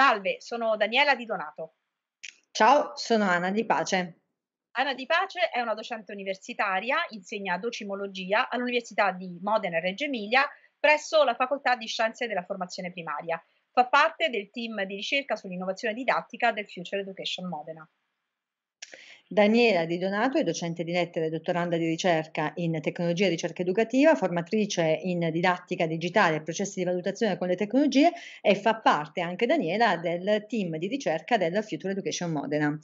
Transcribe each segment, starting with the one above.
Salve, sono Daniela Di Donato. Ciao, sono Anna Di Pace. Anna Di Pace è una docente universitaria, insegna docimologia all'Università di Modena e Reggio Emilia presso la Facoltà di Scienze della Formazione Primaria. Fa parte del team di ricerca sull'innovazione didattica del Future Education Modena. Daniela Di Donato è docente di lettere e dottoranda di ricerca in tecnologia e ricerca educativa, formatrice in didattica digitale e processi di valutazione con le tecnologie e fa parte anche Daniela del team di ricerca del Future Education Modena.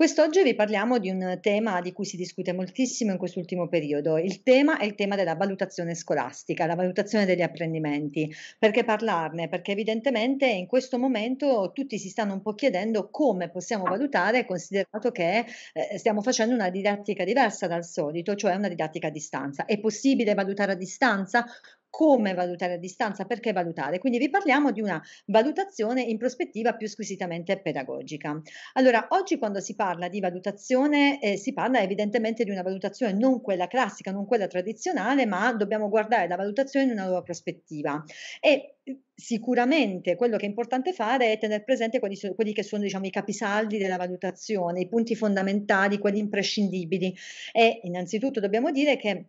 Quest'oggi vi parliamo di un tema di cui si discute moltissimo in quest'ultimo periodo. Il tema è il tema della valutazione scolastica, la valutazione degli apprendimenti. Perché parlarne? Perché evidentemente in questo momento tutti si stanno un po' chiedendo come possiamo valutare, considerato che eh, stiamo facendo una didattica diversa dal solito, cioè una didattica a distanza. È possibile valutare a distanza? come valutare a distanza, perché valutare. Quindi vi parliamo di una valutazione in prospettiva più squisitamente pedagogica. Allora, oggi quando si parla di valutazione eh, si parla evidentemente di una valutazione non quella classica, non quella tradizionale, ma dobbiamo guardare la valutazione in una nuova prospettiva. E eh, sicuramente quello che è importante fare è tenere presente quelli, quelli che sono diciamo, i capisaldi della valutazione, i punti fondamentali, quelli imprescindibili. E innanzitutto dobbiamo dire che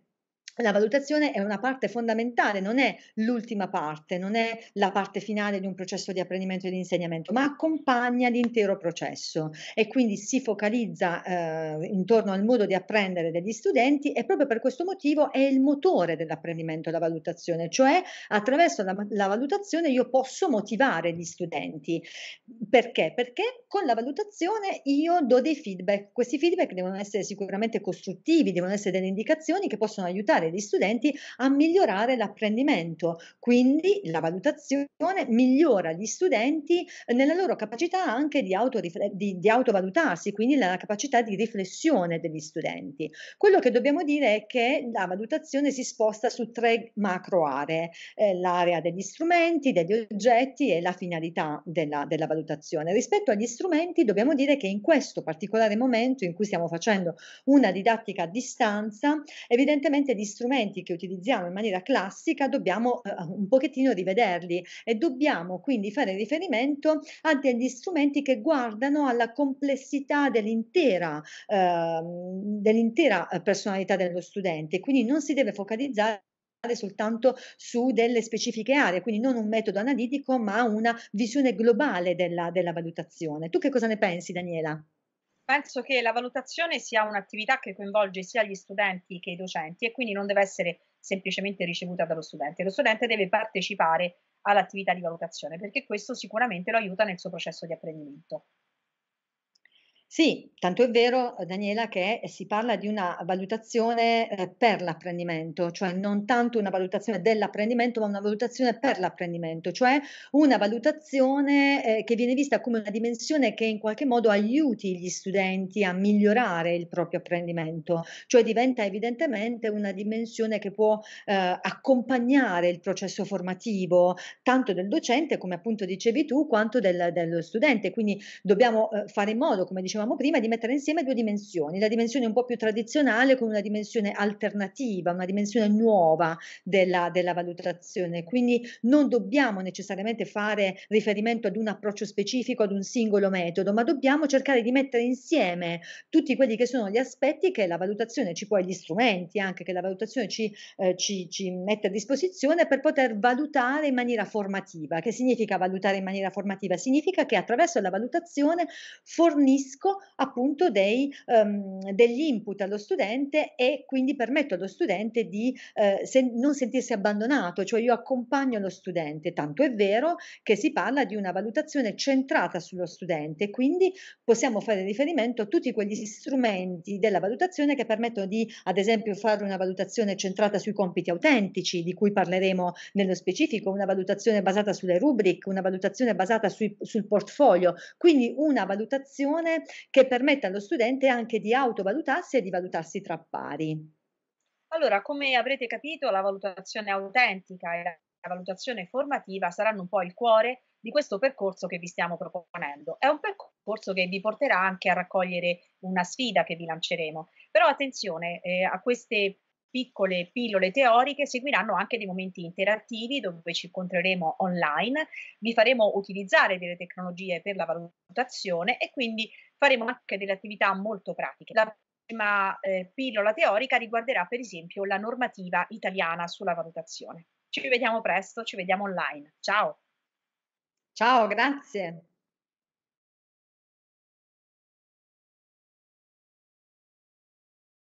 la valutazione è una parte fondamentale, non è l'ultima parte, non è la parte finale di un processo di apprendimento e di insegnamento, ma accompagna l'intero processo e quindi si focalizza eh, intorno al modo di apprendere degli studenti e proprio per questo motivo è il motore dell'apprendimento la valutazione, cioè attraverso la, la valutazione io posso motivare gli studenti. Perché? Perché con la valutazione io do dei feedback, questi feedback devono essere sicuramente costruttivi, devono essere delle indicazioni che possono aiutare aiutare gli studenti a migliorare l'apprendimento. Quindi la valutazione migliora gli studenti nella loro capacità anche di, autorifle- di, di autovalutarsi, quindi nella capacità di riflessione degli studenti. Quello che dobbiamo dire è che la valutazione si sposta su tre macro aree, eh, l'area degli strumenti, degli oggetti e la finalità della, della valutazione. Rispetto agli strumenti dobbiamo dire che in questo particolare momento in cui stiamo facendo una didattica a distanza, evidentemente gli strumenti che utilizziamo in maniera classica dobbiamo eh, un pochettino rivederli e dobbiamo quindi fare riferimento a degli strumenti che guardano alla complessità dell'intera, ehm, eh, dell'intera personalità dello studente, quindi non si deve focalizzare soltanto su delle specifiche aree, quindi non un metodo analitico ma una visione globale della, della valutazione. Tu che cosa ne pensi Daniela? penso che la valutazione sia un'attività che coinvolge sia gli studenti che i docenti e quindi non deve essere semplicemente ricevuta dallo studente. Lo studente deve partecipare all'attività di valutazione perché questo sicuramente lo aiuta nel suo processo di apprendimento. Sì, tanto è vero, eh, Daniela, che si parla di una valutazione eh, per l'apprendimento, cioè non tanto una valutazione dell'apprendimento, ma una valutazione per l'apprendimento, cioè una valutazione eh, che viene vista come una dimensione che in qualche modo aiuti gli studenti a migliorare il proprio apprendimento, cioè diventa evidentemente una dimensione che può eh, accompagnare il processo formativo tanto del docente, come appunto dicevi tu, quanto del, dello studente. Quindi dobbiamo fare in modo, come diceva dicevamo prima, di mettere insieme due dimensioni, la dimensione un po' più tradizionale con una dimensione alternativa, una dimensione nuova della, della valutazione. Quindi non dobbiamo necessariamente fare riferimento ad un approccio specifico, ad un singolo metodo, ma dobbiamo cercare di mettere insieme tutti quelli che sono gli aspetti che la valutazione ci può, gli strumenti anche che la valutazione ci, eh, ci, ci mette a disposizione per poter valutare in maniera formativa. Che significa valutare in maniera formativa? Significa che attraverso la valutazione fornisco appunto dei, um, degli input allo studente e quindi permetto allo studente di eh, se, non sentirsi abbandonato, cioè io accompagno lo studente, tanto è vero che si parla di una valutazione centrata sullo studente, quindi possiamo fare riferimento a tutti quegli strumenti della valutazione che permettono di ad esempio fare una valutazione centrata sui compiti autentici di cui parleremo nello specifico, una valutazione basata sulle rubriche, una valutazione basata sui, sul portfolio, quindi una valutazione che permette allo studente anche di autovalutarsi e di valutarsi tra pari. Allora, come avrete capito, la valutazione autentica e la valutazione formativa saranno un po' il cuore di questo percorso che vi stiamo proponendo. È un percorso che vi porterà anche a raccogliere una sfida che vi lanceremo. Però attenzione eh, a queste piccole pillole teoriche, seguiranno anche dei momenti interattivi dove ci incontreremo online, vi faremo utilizzare delle tecnologie per la valutazione e quindi faremo anche delle attività molto pratiche. La prima eh, pillola teorica riguarderà per esempio la normativa italiana sulla valutazione. Ci vediamo presto, ci vediamo online. Ciao. Ciao, grazie.